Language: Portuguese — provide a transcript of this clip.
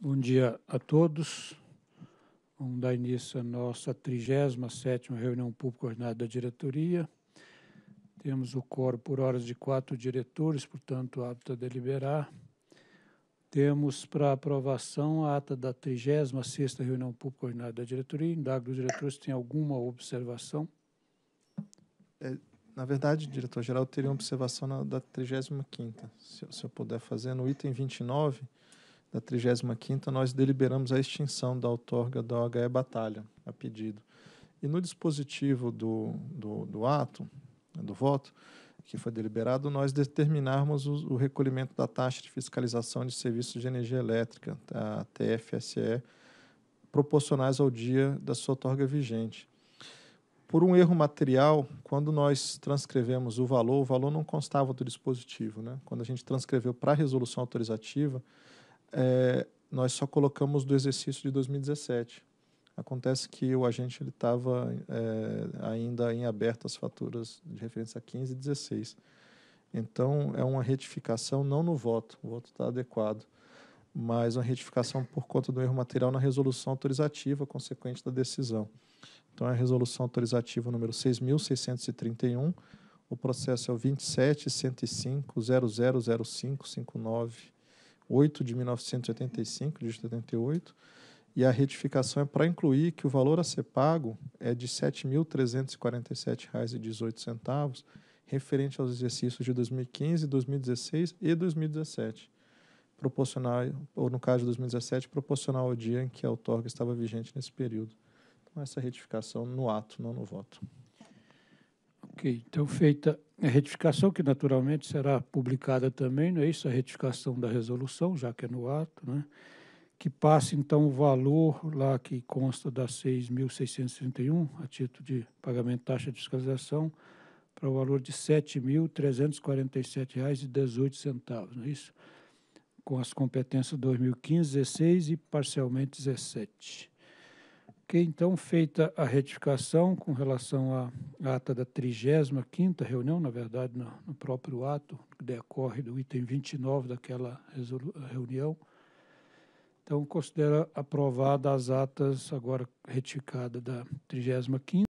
Bom dia a todos. Vamos dar início à nossa 37 reunião pública ordinária da diretoria. Temos o coro por horas de quatro diretores, portanto, apto a é deliberar. Temos para aprovação a ata da 36 reunião pública ordinária da diretoria. Indago os diretores se tem alguma observação. É, na verdade, diretor-geral, teria uma observação na, da 35ª, se, se eu puder fazer, no item 29, da 35ª, nós deliberamos a extinção da outorga da OHE Batalha, a pedido. E no dispositivo do, do, do ato, do voto, que foi deliberado, nós determinarmos o, o recolhimento da taxa de fiscalização de serviços de energia elétrica, a TFSE, proporcionais ao dia da sua outorga vigente. Por um erro material, quando nós transcrevemos o valor, o valor não constava do dispositivo. Né? Quando a gente transcreveu para a resolução autorizativa, é, nós só colocamos do exercício de 2017. Acontece que o agente estava é, ainda em aberto as faturas de referência a 15 e 16. Então, é uma retificação não no voto, o voto está adequado, mas uma retificação por conta do erro material na resolução autorizativa consequente da decisão. Então, é a resolução autorizativa número 6.631, o processo é o 27.105.000559 8 de 1985, de 78, e a retificação é para incluir que o valor a ser pago é de R$ 7.347,18, referente aos exercícios de 2015, 2016 e 2017, proporcional, ou no caso de 2017, proporcional ao dia em que a outorga estava vigente nesse período. Então, essa retificação no ato, não no voto. Ok, então feita a retificação, que naturalmente será publicada também, não é isso? A retificação da resolução, já que é no ato, né? que passa então o valor lá que consta da 6.631, a título de pagamento de taxa de fiscalização, para o valor de R$ 7.347,18, não é isso? Com as competências 2015, 16 e parcialmente 17. Ok, então, feita a retificação com relação à ata da 35ª reunião, na verdade, no, no, próprio ato, que decorre do item 29 daquela reunião, então, considera aprovada as atas agora retificada da 35ª,